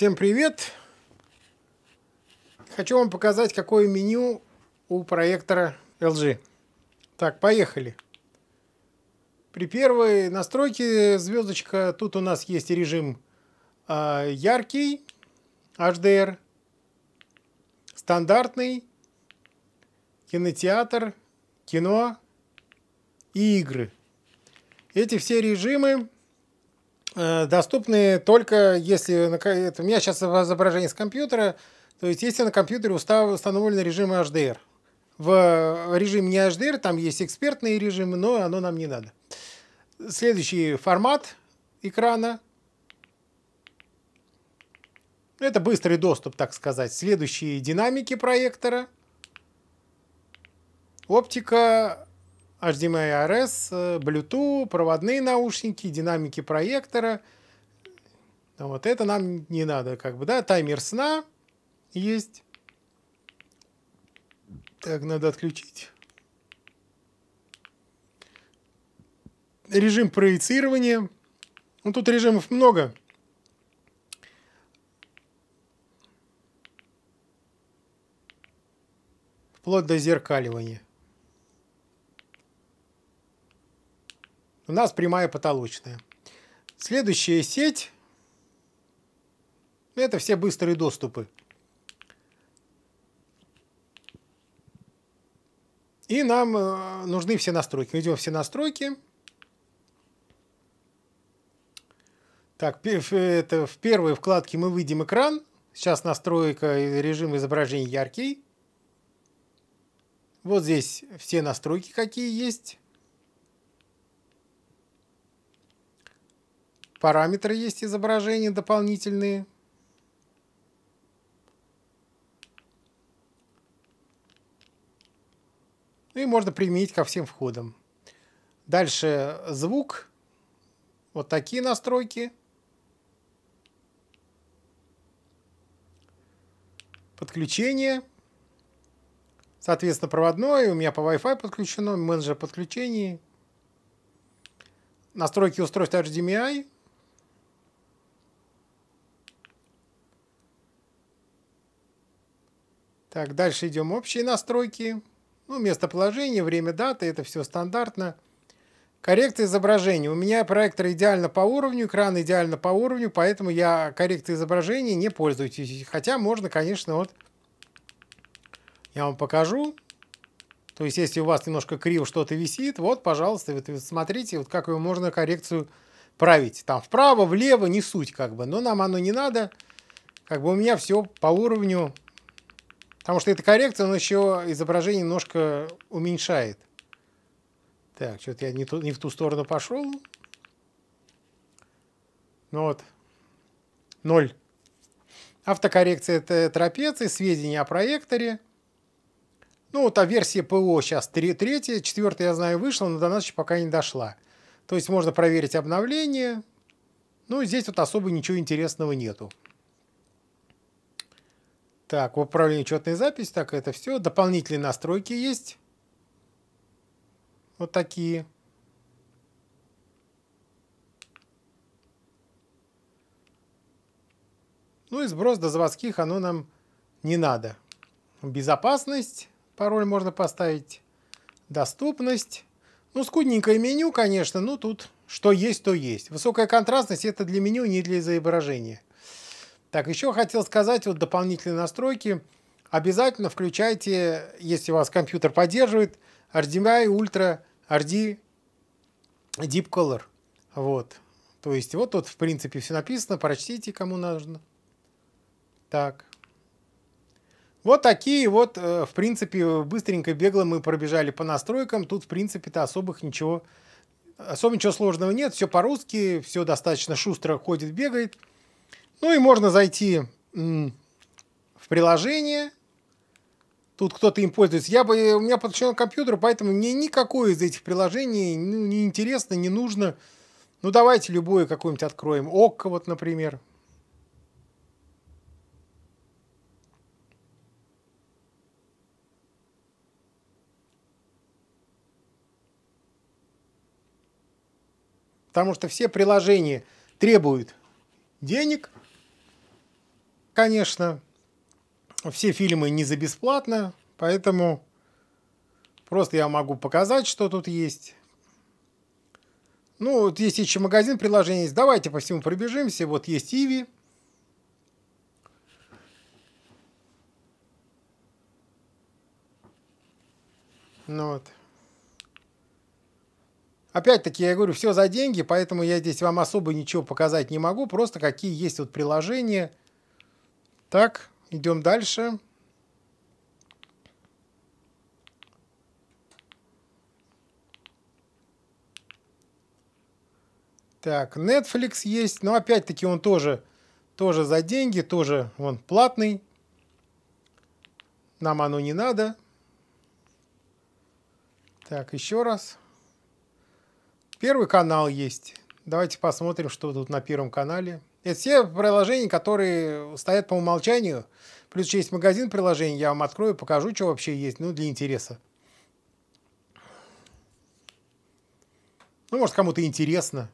Всем привет! Хочу вам показать, какое меню у проектора LG. Так, поехали. При первой настройке звездочка, тут у нас есть режим э, яркий, HDR, стандартный, кинотеатр, кино и игры. Эти все режимы Э, доступны только если... Это у меня сейчас изображение с компьютера. То есть если на компьютере установлен режим HDR. В режиме не HDR, там есть экспертные режимы, но оно нам не надо. Следующий формат экрана. Это быстрый доступ, так сказать. Следующие динамики проектора. Оптика HDMI RS, э, Bluetooth, проводные наушники, динамики проектора. Вот это нам не надо, как бы, да. Таймер сна есть. Так, надо отключить. Режим проецирования. Ну, тут режимов много. Вплоть до зеркаливания. У нас прямая потолочная. Следующая сеть – это все быстрые доступы. И нам э, нужны все настройки. идем все настройки. Так, это в первой вкладке мы выйдем экран. Сейчас настройка режим изображения яркий. Вот здесь все настройки, какие есть. Параметры есть изображения дополнительные. Ну и можно применить ко всем входам. Дальше звук. Вот такие настройки. Подключение. Соответственно, проводное. У меня по Wi-Fi подключено. Менеджер подключений. Настройки устройства HDMI. Так, дальше идем общие настройки. Ну, местоположение, время, дата, это все стандартно. Коррекция изображения. У меня проектор идеально по уровню, экран идеально по уровню, поэтому я коррекцией изображения не пользуюсь. Хотя можно, конечно, вот я вам покажу. То есть, если у вас немножко криво что-то висит, вот, пожалуйста, вот, смотрите, вот как его можно коррекцию править. Там вправо, влево, не суть как бы. Но нам оно не надо. Как бы у меня все по уровню Потому что эта коррекция, он еще изображение немножко уменьшает. Так, что-то я не, ту, не в ту сторону пошел. Ну вот. Ноль. Автокоррекция – это трапеции, сведения о проекторе. Ну, вот а версия ПО сейчас третья, четвертая, я знаю, вышла, но до нас еще пока не дошла. То есть можно проверить обновление. Ну, здесь вот особо ничего интересного нету. Так, в управлении учетной записи, так, это все. Дополнительные настройки есть. Вот такие. Ну и сброс до заводских, оно нам не надо. Безопасность, пароль можно поставить. Доступность. Ну, скудненькое меню, конечно, но тут что есть, то есть. Высокая контрастность – это для меню, не для изображения. Так, еще хотел сказать, вот дополнительные настройки. Обязательно включайте, если у вас компьютер поддерживает, HDMI Ultra HD Deep Color. Вот. То есть вот тут, в принципе, все написано. Прочтите, кому нужно. Так. Вот такие вот, э, в принципе, быстренько бегло мы пробежали по настройкам. Тут, в принципе-то, особых ничего, особо ничего сложного нет. Все по-русски, все достаточно шустро ходит, бегает. Ну и можно зайти в приложение. Тут кто-то им пользуется. Я бы, у меня подключен компьютер, поэтому мне никакое из этих приложений ну, не интересно, не нужно. Ну давайте любое какое-нибудь откроем. ОККО вот, например. Потому что все приложения требуют денег – конечно, все фильмы не за бесплатно, поэтому просто я могу показать, что тут есть. Ну, вот есть еще магазин приложений. Давайте по всему пробежимся. Вот есть Иви. Ну вот. Опять-таки, я говорю, все за деньги, поэтому я здесь вам особо ничего показать не могу. Просто какие есть вот приложения – так, идем дальше. Так, Netflix есть, но опять-таки он тоже, тоже за деньги, тоже он платный. Нам оно не надо. Так, еще раз. Первый канал есть. Давайте посмотрим, что тут на первом канале. Это все приложения, которые стоят по умолчанию. Плюс еще есть магазин приложений, я вам открою, покажу, что вообще есть, ну, для интереса. Ну, может, кому-то интересно.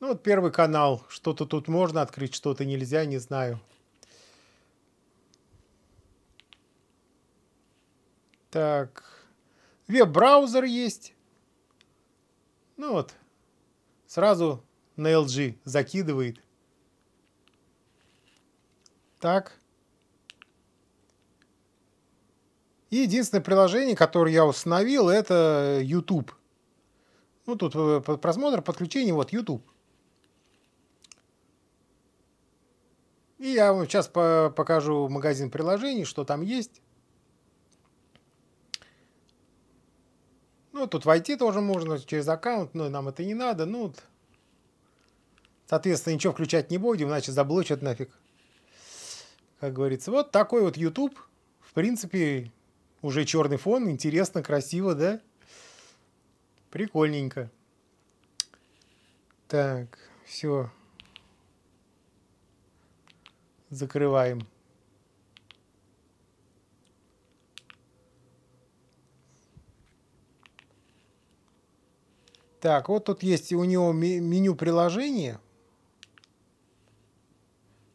Ну, вот первый канал. Что-то тут можно открыть, что-то нельзя, не знаю. Так. Веб-браузер есть. Ну вот. Сразу на LG закидывает. Так. И единственное приложение, которое я установил, это YouTube. Ну, тут э, просмотр, подключение, вот YouTube. И я вам сейчас покажу магазин приложений, что там есть. Ну, тут войти тоже можно через аккаунт, но нам это не надо. Ну, соответственно, ничего включать не будем, иначе заблочат нафиг. Как говорится, вот такой вот YouTube. В принципе, уже черный фон, интересно, красиво, да? Прикольненько. Так, все. Закрываем. Так, вот тут есть у него меню приложения.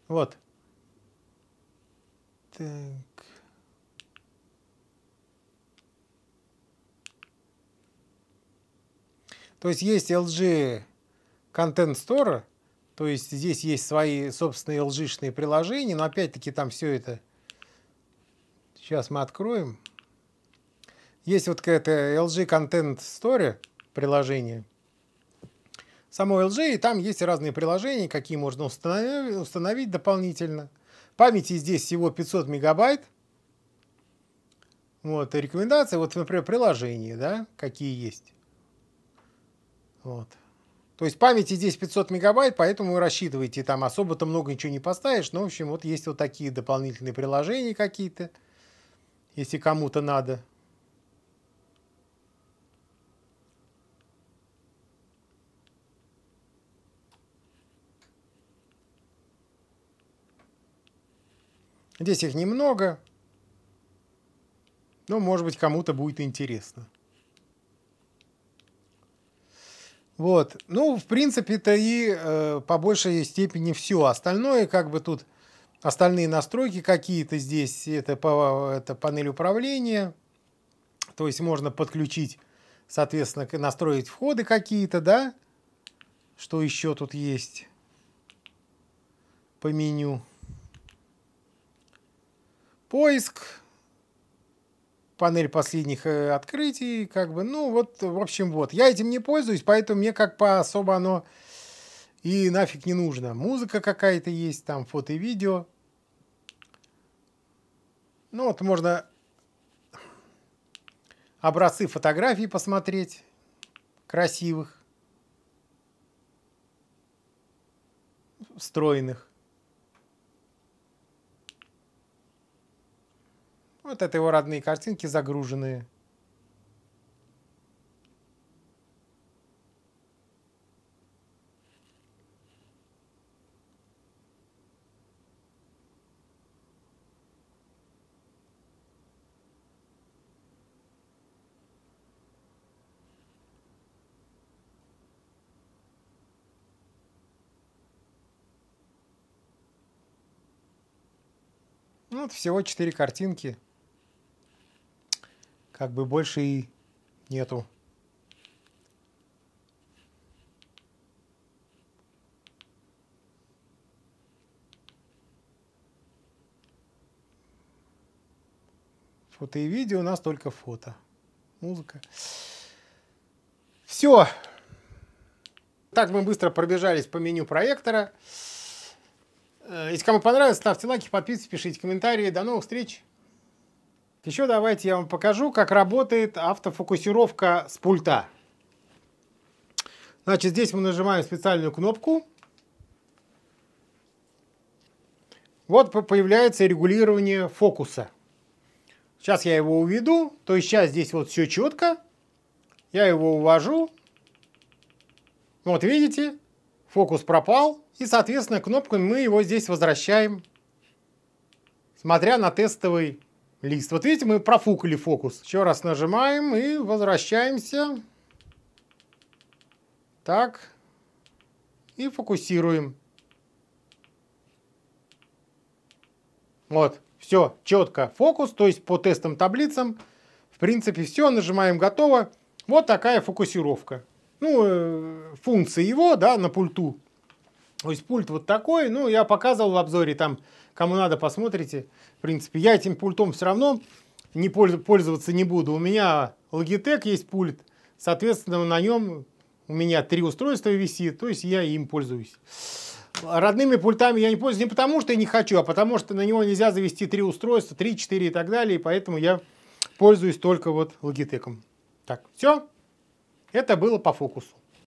Вот. Так. То есть есть LG Content Store, то есть здесь есть свои собственные LG-шные приложения, но опять-таки там все это... Сейчас мы откроем. Есть вот какая-то LG Content Store, приложение. Само LG, и там есть разные приложения, какие можно установить, установить дополнительно. Памяти здесь всего 500 мегабайт. Вот, и рекомендации, вот, например, приложения, да, какие есть. Вот. То есть памяти здесь 500 мегабайт, поэтому вы рассчитываете там особо-то много ничего не поставишь. Но, ну, в общем, вот есть вот такие дополнительные приложения какие-то, если кому-то надо. Здесь их немного, но, может быть, кому-то будет интересно. Вот. Ну, в принципе-то и э, по большей степени все. Остальное, как бы тут остальные настройки какие-то здесь, это, по, это панель управления. То есть можно подключить, соответственно, настроить входы какие-то, да? Что еще тут есть по меню? поиск, панель последних э, открытий, как бы, ну вот, в общем, вот. Я этим не пользуюсь, поэтому мне как по особо оно и нафиг не нужно. Музыка какая-то есть, там фото и видео. Ну вот можно образцы фотографий посмотреть, красивых, встроенных. Вот это его родные картинки загруженные. Ну вот всего четыре картинки как бы больше и нету. Фото и видео у нас только фото. Музыка. Все. Так мы быстро пробежались по меню проектора. Э, если кому понравилось, ставьте лайки, подписывайтесь, пишите комментарии. До новых встреч! Еще давайте я вам покажу, как работает автофокусировка с пульта. Значит, здесь мы нажимаем специальную кнопку. Вот появляется регулирование фокуса. Сейчас я его уведу, то есть сейчас здесь вот все четко. Я его увожу. Вот видите, фокус пропал. И, соответственно, кнопкой мы его здесь возвращаем, смотря на тестовый лист. Вот видите, мы профукали фокус. Еще раз нажимаем и возвращаемся. Так. И фокусируем. Вот, все, четко. Фокус, то есть по тестам таблицам. В принципе, все, нажимаем «Готово». Вот такая фокусировка. Ну, э, функция его, да, на пульту. То есть пульт вот такой, ну, я показывал в обзоре, там, кому надо, посмотрите. В принципе, я этим пультом все равно не пользоваться не буду. У меня Logitech есть пульт, соответственно, на нем у меня три устройства висит, то есть я им пользуюсь. Родными пультами я не пользуюсь не потому, что я не хочу, а потому, что на него нельзя завести три устройства, три, четыре и так далее, и поэтому я пользуюсь только вот Logitech. Так, все. Это было по фокусу.